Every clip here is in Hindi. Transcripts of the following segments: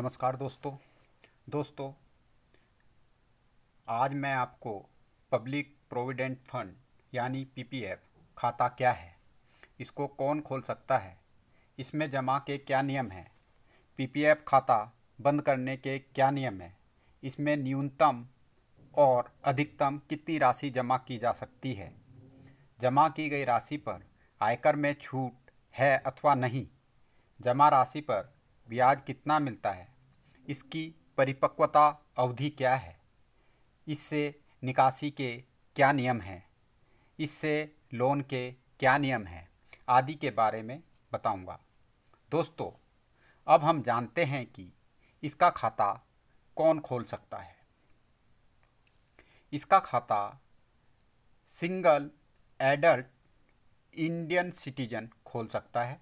नमस्कार दोस्तों दोस्तों आज मैं आपको पब्लिक प्रोविडेंट फंड यानी पीपीएफ खाता क्या है इसको कौन खोल सकता है इसमें जमा के क्या नियम हैं पीपीएफ खाता बंद करने के क्या नियम हैं इसमें न्यूनतम और अधिकतम कितनी राशि जमा की जा सकती है जमा की गई राशि पर आयकर में छूट है अथवा नहीं जमा राशि पर ब्याज कितना मिलता है इसकी परिपक्वता अवधि क्या है इससे निकासी के क्या नियम हैं इससे लोन के क्या नियम हैं आदि के बारे में बताऊंगा। दोस्तों अब हम जानते हैं कि इसका खाता कौन खोल सकता है इसका खाता सिंगल एडल्ट इंडियन सिटीजन खोल सकता है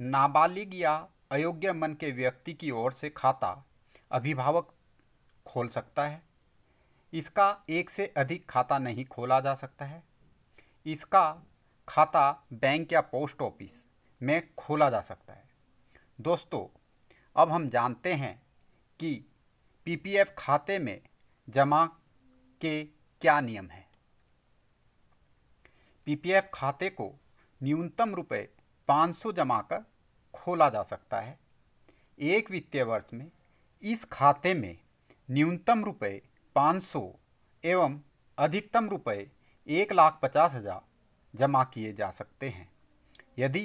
नाबालिग या अयोग्य मन के व्यक्ति की ओर से खाता अभिभावक खोल सकता है इसका एक से अधिक खाता नहीं खोला जा सकता है इसका खाता बैंक या पोस्ट ऑफिस में खोला जा सकता है दोस्तों अब हम जानते हैं कि पीपीएफ खाते में जमा के क्या नियम हैं पीपीएफ खाते को न्यूनतम रुपये 500 जमा कर खोला जा सकता है एक वित्तीय वर्ष में इस खाते में न्यूनतम रुपये पाँच सौ एवं अधिकतम रुपये एक लाख पचास हज़ार जमा किए जा सकते हैं यदि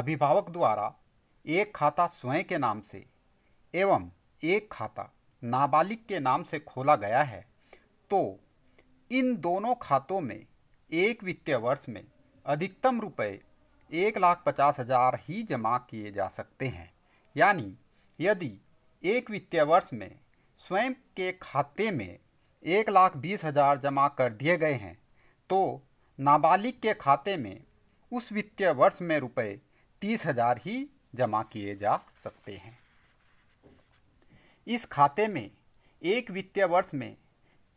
अभिभावक द्वारा एक खाता स्वयं के नाम से एवं एक खाता नाबालिग के नाम से खोला गया है तो इन दोनों खातों में एक वित्तीय वर्ष में अधिकतम रुपये एक लाख पचास हजार ही जमा किए जा सकते हैं यानी यदि एक वित्तीय वर्ष में स्वयं के खाते में एक लाख बीस हजार जमा कर दिए गए हैं तो नाबालिग के खाते में उस वित्तीय वर्ष में रुपए तीस हजार ही जमा किए जा सकते हैं इस खाते में एक वित्तीय वर्ष में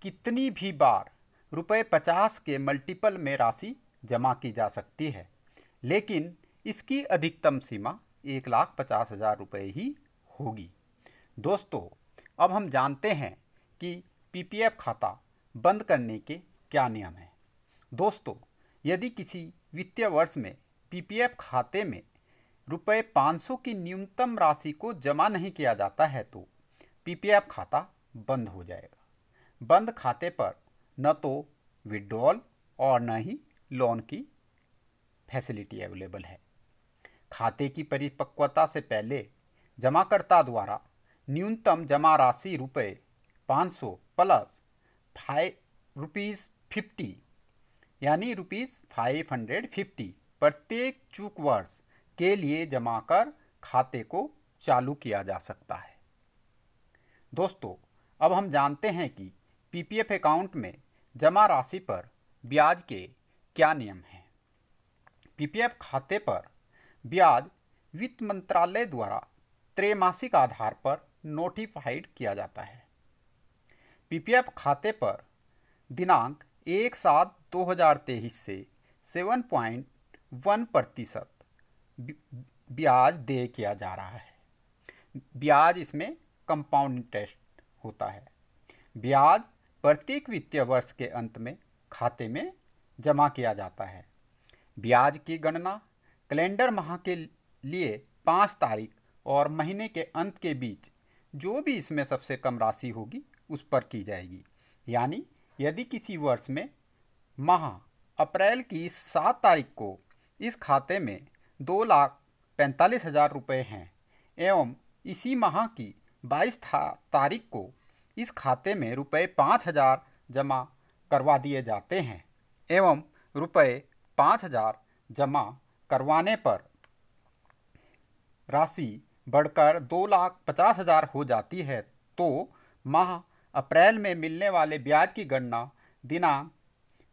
कितनी भी बार रुपए पचास के मल्टीपल में राशि जमा की जा सकती है लेकिन इसकी अधिकतम सीमा एक लाख पचास हज़ार रुपये ही होगी दोस्तों अब हम जानते हैं कि पीपीएफ खाता बंद करने के क्या नियम हैं दोस्तों यदि किसी वित्तीय वर्ष में पीपीएफ खाते में रुपये 500 की न्यूनतम राशि को जमा नहीं किया जाता है तो पीपीएफ खाता बंद हो जाएगा बंद खाते पर न तो विड्रॉल और न ही लोन की फैसिलिटी अवेलेबल है खाते की परिपक्वता से पहले जमाकर्ता द्वारा न्यूनतम जमा राशि रुपये पाँच सौ प्लस फाइव रुपीज़ फिफ्टी यानी रुपीज़ फाइव हंड्रेड फिफ्टी प्रत्येक चूक वर्ष के लिए जमा कर खाते को चालू किया जा सकता है दोस्तों अब हम जानते हैं कि पीपीएफ अकाउंट में जमा राशि पर ब्याज के क्या नियम हैं पीपीएफ खाते पर ब्याज वित्त मंत्रालय द्वारा त्रैमासिक आधार पर नोटिफाइड किया जाता है पीपीएफ खाते पर दिनांक एक सात दो हजार तेईस से सेवन पॉइंट वन प्रतिशत ब्याज देय किया जा रहा है ब्याज इसमें कंपाउंड इंटरेस्ट होता है ब्याज प्रत्येक वित्तीय वर्ष के अंत में खाते में जमा किया जाता है ब्याज की गणना कैलेंडर माह के लिए पाँच तारीख और महीने के अंत के बीच जो भी इसमें सबसे कम राशि होगी उस पर की जाएगी यानी यदि किसी वर्ष में माह अप्रैल की सात तारीख को इस खाते में दो लाख पैंतालीस हजार रुपये हैं एवं इसी माह की बाईस तारीख को इस खाते में रुपये पाँच हजार जमा करवा दिए जाते हैं एवं रुपये पाँच हजार जमा करवाने पर राशि बढ़कर दो लाख पचास हजार हो जाती है तो माह अप्रैल में मिलने वाले ब्याज की गणना दिना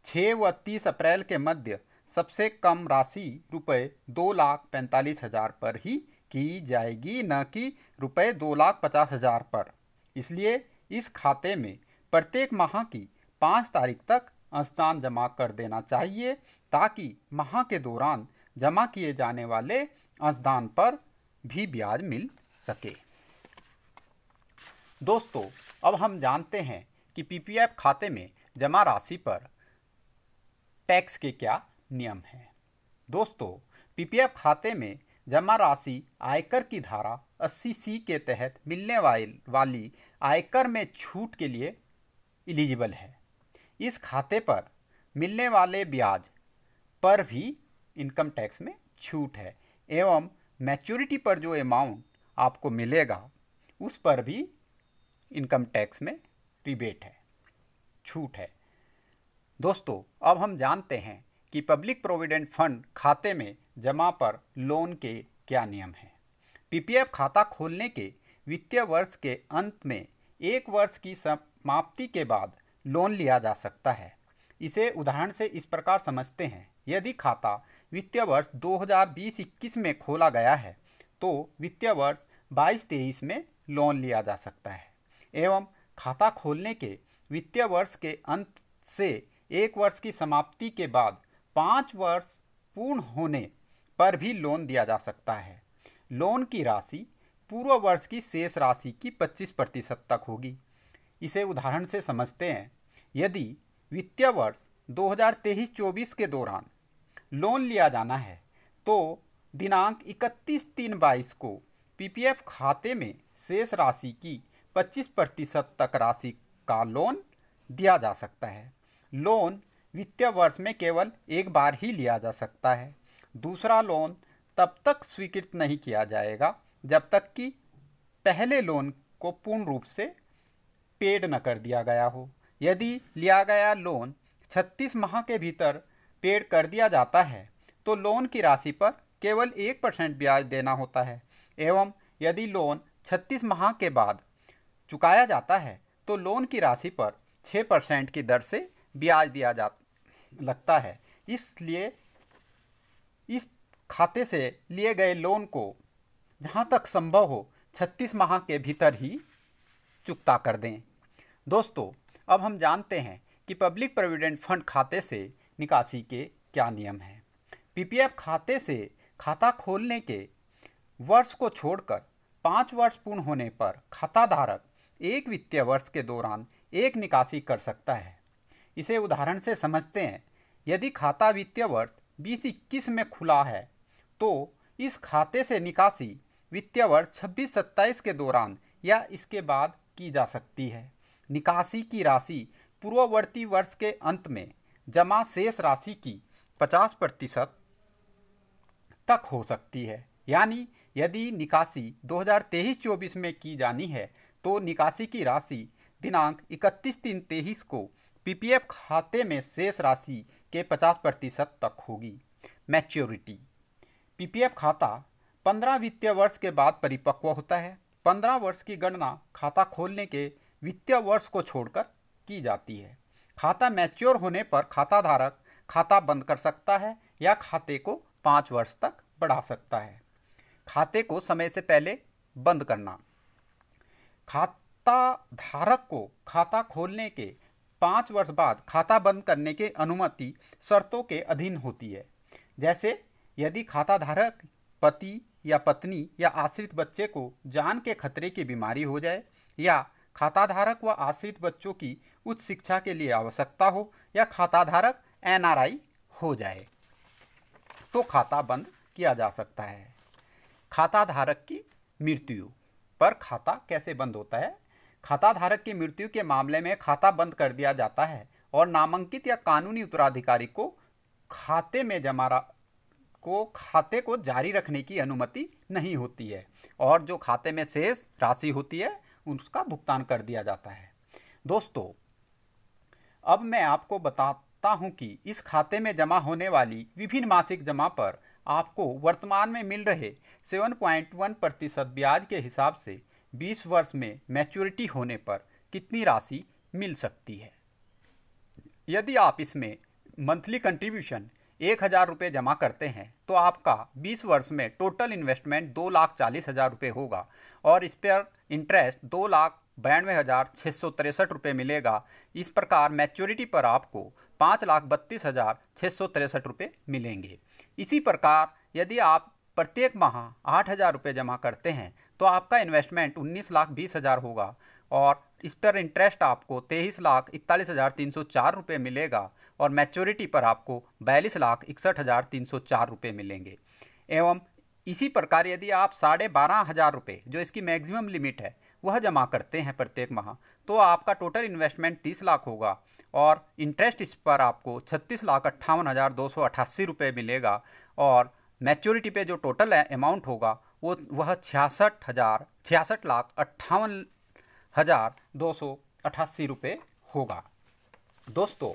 छः व तीस अप्रैल के मध्य सबसे कम राशि रुपये दो लाख पैंतालीस हजार पर ही की जाएगी न कि रुपये दो लाख पचास हजार पर इसलिए इस खाते में प्रत्येक माह की पाँच तारीख तक स्थान जमा कर देना चाहिए ताकि माह के दौरान जमा किए जाने वाले स्थान पर भी ब्याज मिल सके दोस्तों अब हम जानते हैं कि पीपीएफ खाते में जमा राशि पर टैक्स के क्या नियम हैं दोस्तों पीपीएफ खाते में जमा राशि आयकर की धारा अस्सी सी के तहत मिलने वाली आयकर में छूट के लिए एलिजिबल है इस खाते पर मिलने वाले ब्याज पर भी इनकम टैक्स में छूट है एवं मैच्योरिटी पर जो अमाउंट आपको मिलेगा उस पर भी इनकम टैक्स में रिबेट है छूट है दोस्तों अब हम जानते हैं कि पब्लिक प्रोविडेंट फंड खाते में जमा पर लोन के क्या नियम हैं पीपीएफ खाता खोलने के वित्तीय वर्ष के अंत में एक वर्ष की समाप्ति के बाद लोन लिया जा सकता है इसे उदाहरण से इस प्रकार समझते हैं यदि खाता वित्तीय वर्ष 2020-21 में खोला गया है तो वित्तीय वर्ष 22-23 में लोन लिया जा सकता है एवं खाता खोलने के वित्तीय वर्ष के अंत से एक वर्ष की समाप्ति के बाद पाँच वर्ष पूर्ण होने पर भी लोन दिया जा सकता है लोन की राशि पूर्व वर्ष की शेष राशि की 25 प्रतिशत तक होगी इसे उदाहरण से समझते हैं यदि वित्तीय वर्ष 2023-24 के दौरान लोन लिया जाना है तो दिनांक 31 तीन बाईस को पीपीएफ खाते में शेष राशि की 25 प्रतिशत तक राशि का लोन दिया जा सकता है लोन वित्तीय वर्ष में केवल एक बार ही लिया जा सकता है दूसरा लोन तब तक स्वीकृत नहीं किया जाएगा जब तक कि पहले लोन को पूर्ण रूप से पेड न कर दिया गया हो यदि लिया गया लोन 36 माह के भीतर पेड कर दिया जाता है तो लोन की राशि पर केवल एक परसेंट ब्याज देना होता है एवं यदि लोन 36 माह के बाद चुकाया जाता है तो लोन की राशि पर 6 परसेंट की दर से ब्याज दिया जा लगता है इसलिए इस खाते से लिए गए लोन को जहाँ तक संभव हो 36 माह के भीतर ही चुकता कर दें दोस्तों अब हम जानते हैं कि पब्लिक प्रोविडेंट फंड खाते से निकासी के क्या नियम हैं पीपीएफ खाते से खाता खोलने के वर्ष को छोड़कर पाँच वर्ष पूर्ण होने पर खाता धारक एक वित्तीय वर्ष के दौरान एक निकासी कर सकता है इसे उदाहरण से समझते हैं यदि खाता वित्तीय वर्ष बीस इक्कीस में खुला है तो इस खाते से निकासी वित्तीय वर्ष छब्बीस सत्ताईस के दौरान या इसके बाद की जा सकती है निकासी की राशि पूर्ववर्ती वर्ष के अंत में जमा शेष राशि की 50 प्रतिशत तक हो सकती है यानी यदि निकासी 2023-24 में की जानी है तो निकासी की राशि दिनांक 31 तीन तेईस को पीपीएफ खाते में शेष राशि के 50 प्रतिशत तक होगी मैच्योरिटी पीपीएफ खाता 15 वित्तीय वर्ष के बाद परिपक्व होता है 15 वर्ष की गणना खाता खोलने के वित्तीय वर्ष को छोड़कर की जाती है खाता मैच्योर होने पर खाता धारक खाता बंद कर सकता है या खाते को पाँच वर्ष तक बढ़ा सकता है खाते को समय से पहले बंद करना खाता धारक को खाता खोलने के पाँच वर्ष बाद खाता बंद करने के अनुमति शर्तों के अधीन होती है जैसे यदि खाता धारक पति या पत्नी या आश्रित बच्चे को जान के खतरे की बीमारी हो जाए या खाताधारक व आश्रित बच्चों की उच्च शिक्षा के लिए आवश्यकता हो या खाताधारक एनआरआई हो जाए तो खाता बंद किया जा सकता है खाताधारक की मृत्यु पर खाता कैसे बंद होता है खाताधारक की मृत्यु के मामले में खाता बंद कर दिया जाता है और नामांकित या कानूनी उत्तराधिकारी को खाते में जमा को खाते को जारी रखने की अनुमति नहीं होती है और जो खाते में शेष राशि होती है उसका भुगतान कर दिया जाता है दोस्तों अब मैं आपको बताता हूं कि इस खाते में जमा होने वाली विभिन्न मासिक जमा पर आपको वर्तमान में मिल रहे 7.1 प्रतिशत ब्याज के हिसाब से 20 वर्ष में मैच्योरिटी होने पर कितनी राशि मिल सकती है यदि आप इसमें मंथली कंट्रीब्यूशन एक हज़ार रुपये जमा करते हैं तो आपका 20 वर्ष में टोटल इन्वेस्टमेंट दो लाख चालीस हज़ार रुपये होगा और इस पर इंटरेस्ट दो लाख बयानवे हज़ार छः सौ तिरसठ रुपये मिलेगा इस प्रकार मैच्योरिटी पर आपको पाँच लाख बत्तीस हज़ार छः सौ तिरसठ रुपये मिलेंगे इसी प्रकार यदि आप प्रत्येक माह आठ हज़ार रुपये जमा करते हैं तो आपका इन्वेस्टमेंट उन्नीस लाख बीस हज़ार होगा और इस पर इंटरेस्ट आपको तेईस लाख इकतालीस हज़ार तीन सौ चार रुपये मिलेगा और मैच्योरिटी पर आपको बयालीस लाख इकसठ हज़ार तीन सौ चार रुपये मिलेंगे एवं इसी प्रकार यदि आप साढ़े बारह हज़ार रुपये जो इसकी मैक्सिमम लिमिट है वह जमा करते हैं प्रत्येक माह तो आपका टोटल इन्वेस्टमेंट तीस लाख होगा और इंटरेस्ट इस पर आपको छत्तीस लाख अट्ठावन हज़ार दो सौ अट्ठासी रुपये मिलेगा और मैच्योरिटी पे जो टोटल अमाउंट होगा वो वह छियासठ हज़ार छियासठ लाख अट्ठावन हज़ार दो सौ अट्ठासी रुपये होगा दोस्तों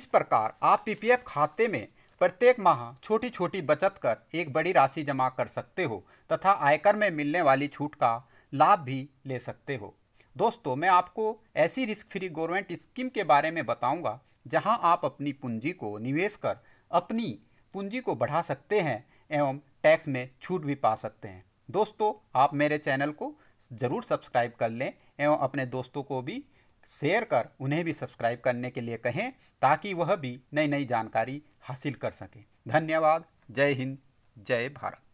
इस प्रकार आप पीपीएफ खाते में प्रत्येक माह छोटी छोटी बचत कर एक बड़ी राशि जमा कर सकते हो तथा आयकर में मिलने वाली छूट का लाभ भी ले सकते हो दोस्तों मैं आपको ऐसी रिस्क फ्री गवर्नमेंट स्कीम के बारे में बताऊंगा जहां आप अपनी पूंजी को निवेश कर अपनी पूंजी को बढ़ा सकते हैं एवं टैक्स में छूट भी पा सकते हैं दोस्तों आप मेरे चैनल को ज़रूर सब्सक्राइब कर लें एवं अपने दोस्तों को भी शेयर कर उन्हें भी सब्सक्राइब करने के लिए कहें ताकि वह भी नई नई जानकारी हासिल कर सकें धन्यवाद जय हिंद जय भारत